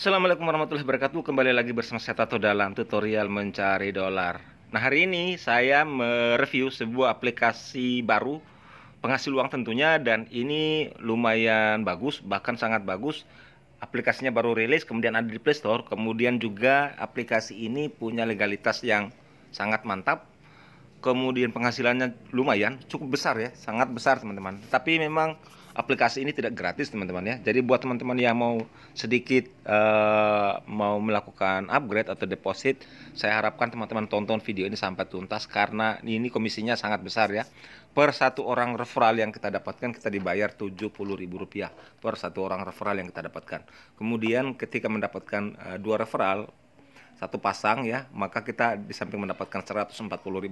Assalamualaikum warahmatullahi wabarakatuh Kembali lagi bersama saya Tato dalam tutorial mencari dolar Nah hari ini saya mereview sebuah aplikasi baru Penghasil uang tentunya dan ini lumayan bagus Bahkan sangat bagus Aplikasinya baru rilis kemudian ada di playstore Kemudian juga aplikasi ini punya legalitas yang sangat mantap Kemudian penghasilannya lumayan cukup besar ya Sangat besar teman-teman Tapi memang aplikasi ini tidak gratis teman-teman ya. Jadi buat teman-teman yang mau sedikit uh, mau melakukan upgrade atau deposit, saya harapkan teman-teman tonton video ini sampai tuntas karena ini komisinya sangat besar ya. Per satu orang referral yang kita dapatkan kita dibayar Rp70.000 per satu orang referral yang kita dapatkan. Kemudian ketika mendapatkan uh, dua referral satu pasang ya, maka kita di samping mendapatkan rp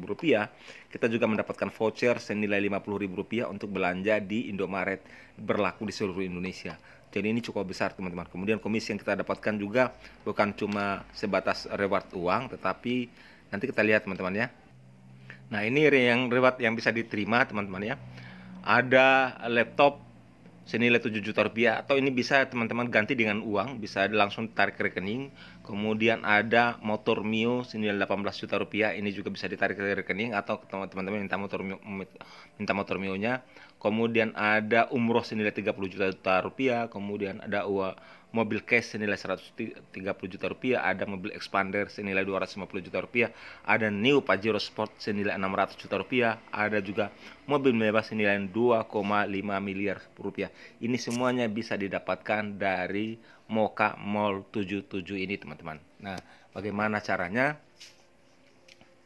rupiah kita juga mendapatkan voucher senilai rp rupiah untuk belanja di Indomaret berlaku di seluruh Indonesia. Jadi ini cukup besar teman-teman. Kemudian komisi yang kita dapatkan juga bukan cuma sebatas reward uang, tetapi nanti kita lihat teman-teman ya. Nah ini yang reward yang bisa diterima teman-teman ya. Ada laptop senilai 7 juta rupiah atau ini bisa teman-teman ganti dengan uang bisa langsung tarik ke rekening kemudian ada motor Mio senilai 18 juta rupiah ini juga bisa ditarik ke rekening atau teman-teman minta motor Mio, minta motor Mio nya kemudian ada umroh senilai 30 juta rupiah, kemudian ada mobil cash senilai 130 juta rupiah, ada mobil expander senilai 250 juta rupiah, ada new Pajero Sport senilai 600 juta rupiah, ada juga mobil mewah senilai 2,5 miliar rupiah. Ini semuanya bisa didapatkan dari Moka Mall 77 ini teman-teman. Nah, bagaimana caranya?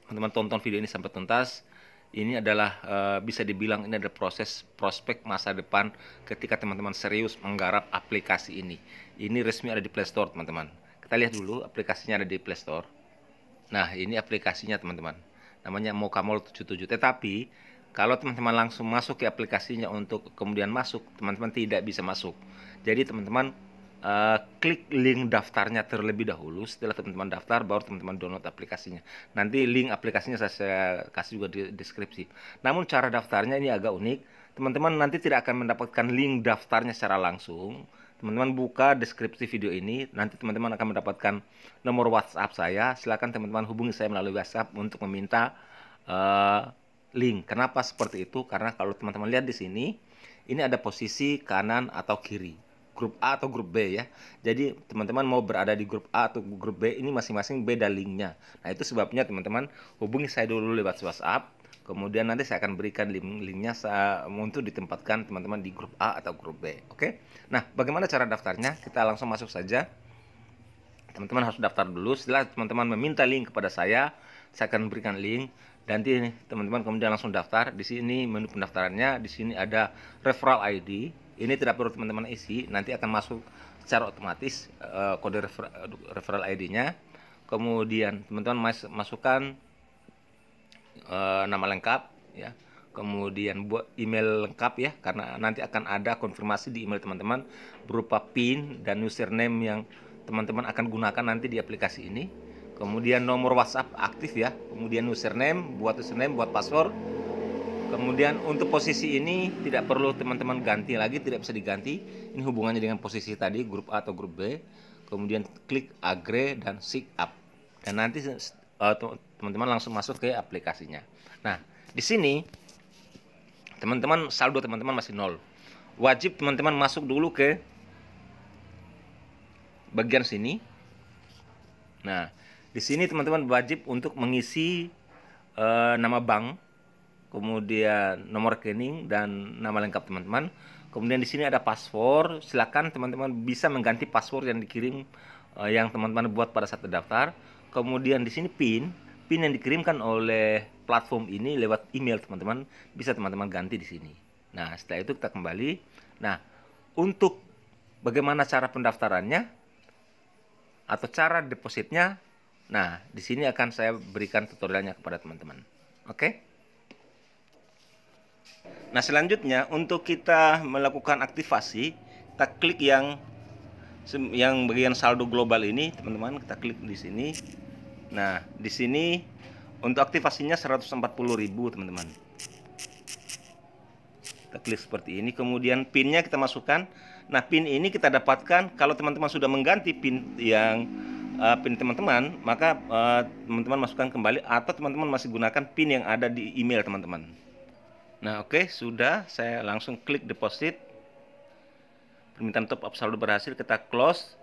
Teman-teman tonton video ini sampai tuntas ini adalah e, bisa dibilang ini adalah proses prospek masa depan ketika teman-teman serius menggarap aplikasi ini. Ini resmi ada di Play Store, teman-teman. Kita lihat dulu aplikasinya ada di Play Store. Nah, ini aplikasinya, teman-teman. Namanya Mall 77. Tetapi kalau teman-teman langsung masuk ke aplikasinya untuk kemudian masuk, teman-teman tidak bisa masuk. Jadi teman-teman Eh, klik link daftarnya terlebih dahulu. Setelah teman-teman daftar, baru teman-teman download aplikasinya. Nanti link aplikasinya saya, saya kasih juga di deskripsi. Namun cara daftarnya ini agak unik. Teman-teman nanti tidak akan mendapatkan link daftarnya secara langsung. Teman-teman buka deskripsi video ini, nanti teman-teman akan mendapatkan nomor WhatsApp saya. silahkan teman-teman hubungi saya melalui WhatsApp untuk meminta uh, link. Kenapa seperti itu? Karena kalau teman-teman lihat di sini, ini ada posisi kanan atau kiri grup A atau grup B ya. Jadi teman-teman mau berada di grup A atau grup B ini masing-masing beda linknya. Nah itu sebabnya teman-teman hubungi saya dulu lewat WhatsApp. Kemudian nanti saya akan berikan link linknya untuk ditempatkan teman-teman di grup A atau grup B. Oke. Nah bagaimana cara daftarnya? Kita langsung masuk saja. Teman-teman harus daftar dulu. Setelah teman-teman meminta link kepada saya, saya akan berikan link nanti teman-teman kemudian langsung daftar di sini menu pendaftarannya di sini ada referral ID ini tidak perlu teman-teman isi nanti akan masuk secara otomatis uh, kode refer referral ID-nya kemudian teman-teman mas masukkan uh, nama lengkap ya kemudian buat email lengkap ya karena nanti akan ada konfirmasi di email teman-teman berupa PIN dan username yang teman-teman akan gunakan nanti di aplikasi ini kemudian nomor WhatsApp aktif ya kemudian username buat username buat password Kemudian untuk posisi ini tidak perlu teman-teman ganti lagi, tidak bisa diganti. Ini hubungannya dengan posisi tadi grup A atau grup B. Kemudian klik agree dan sign up. Dan nanti eh, teman-teman langsung masuk ke aplikasinya. Nah, di sini teman-teman saldo teman-teman masih nol. Wajib teman-teman masuk dulu ke bagian sini. Nah, di sini teman-teman wajib untuk mengisi uh, nama bank kemudian nomor rekening dan nama lengkap teman-teman. Kemudian di sini ada password. Silakan teman-teman bisa mengganti password yang dikirim uh, yang teman-teman buat pada saat terdaftar. Kemudian di sini PIN, PIN yang dikirimkan oleh platform ini lewat email teman-teman bisa teman-teman ganti di sini. Nah, setelah itu kita kembali. Nah, untuk bagaimana cara pendaftarannya atau cara depositnya, nah, di sini akan saya berikan tutorialnya kepada teman-teman. Oke? Okay? Nah, selanjutnya untuk kita melakukan aktivasi, kita klik yang yang bagian saldo global ini, teman-teman, kita klik di sini. Nah, di sini untuk aktivasinya 140.000, teman-teman. Kita klik seperti ini, kemudian pinnya kita masukkan. Nah, pin ini kita dapatkan kalau teman-teman sudah mengganti pin yang uh, pin teman-teman, maka eh, teman-teman uh, masukkan kembali atau teman-teman masih gunakan pin yang ada di email teman-teman. Nah, oke, okay, sudah. Saya langsung klik deposit. Permintaan top up saldo berhasil, kita close.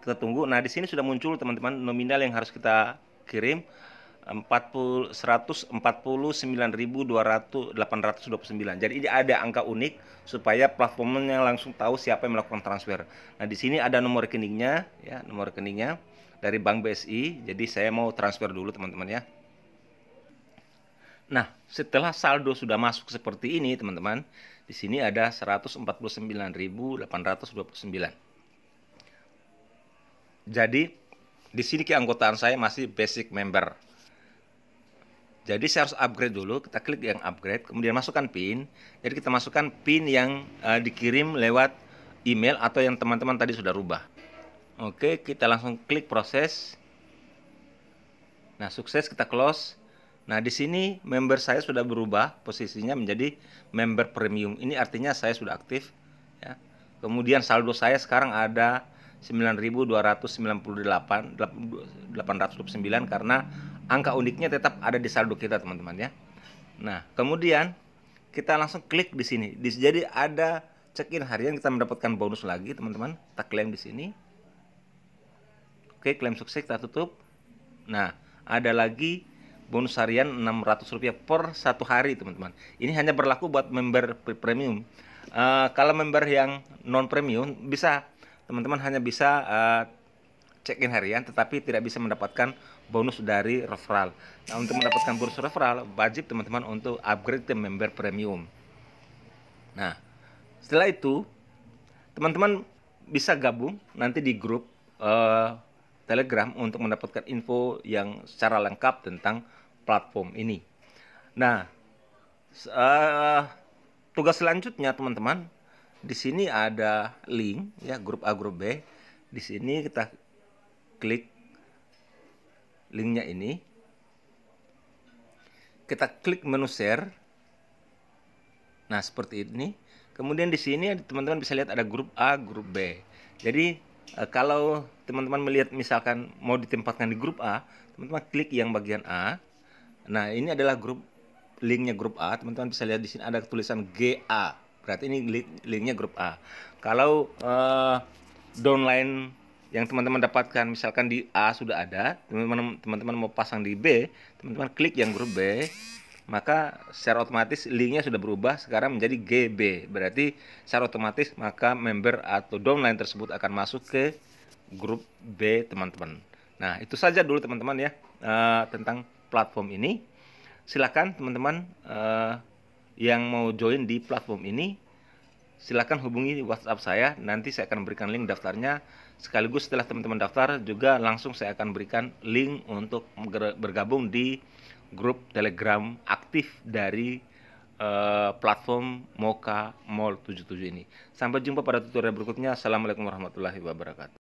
Kita tunggu. Nah, di sini sudah muncul teman-teman nominal yang harus kita kirim 40 149.2829. Jadi ini ada angka unik supaya platformnya langsung tahu siapa yang melakukan transfer. Nah, di sini ada nomor rekeningnya ya, nomor rekeningnya dari Bank BSI. Jadi saya mau transfer dulu teman-teman ya. Nah, setelah saldo sudah masuk seperti ini, teman-teman, di sini ada 149.829. Jadi, di sini keanggotaan saya masih basic member. Jadi saya harus upgrade dulu, kita klik yang upgrade, kemudian masukkan PIN. Jadi kita masukkan PIN yang uh, dikirim lewat email atau yang teman-teman tadi sudah rubah. Oke, kita langsung klik proses. Nah, sukses kita close. Nah, di sini member saya sudah berubah posisinya menjadi member premium. Ini artinya saya sudah aktif ya. Kemudian saldo saya sekarang ada 9.298.829 karena angka uniknya tetap ada di saldo kita, teman-teman ya. Nah, kemudian kita langsung klik di sini. Jadi ada check-in harian kita mendapatkan bonus lagi, teman-teman. Kita klaim di sini. Oke, klaim sukses kita tutup. Nah, ada lagi bonus harian rp rupiah per satu hari teman-teman. Ini hanya berlaku buat member premium. Uh, kalau member yang non premium bisa teman-teman hanya bisa uh, eh, check in harian tetapi tidak bisa mendapatkan bonus dari referral. Nah, untuk mendapatkan bonus referral wajib teman-teman untuk upgrade ke member premium. Nah, setelah itu teman-teman bisa gabung nanti di grup uh, Telegram untuk mendapatkan info yang secara lengkap tentang platform ini. Nah, uh, tugas selanjutnya teman-teman, di sini ada link ya grup A grup B. Di sini kita klik linknya ini. Kita klik menu share. Nah, seperti ini. Kemudian di sini teman-teman bisa lihat ada grup A, grup B. Jadi uh, kalau teman-teman melihat misalkan mau ditempatkan di grup A, teman-teman klik yang bagian A. Nah, ini adalah grup linknya grup A. Teman-teman bisa lihat di sini ada tulisan GA. Berarti ini link, linknya grup A. Kalau uh, downline yang teman-teman dapatkan misalkan di A sudah ada, teman-teman teman-teman mau pasang di B, teman-teman klik yang grup B, maka secara otomatis linknya sudah berubah sekarang menjadi GB berarti secara otomatis maka member atau downline tersebut akan masuk ke grup B teman-teman nah itu saja dulu teman-teman ya uh, tentang platform ini silahkan teman-teman uh, yang mau join di platform ini silahkan hubungi WhatsApp saya nanti saya akan berikan link daftarnya sekaligus setelah teman-teman daftar juga langsung saya akan berikan link untuk bergabung di grup Telegram aktif dari uh, platform Moka Mall 77 ini. Sampai jumpa pada tutorial berikutnya. Assalamualaikum warahmatullahi wabarakatuh.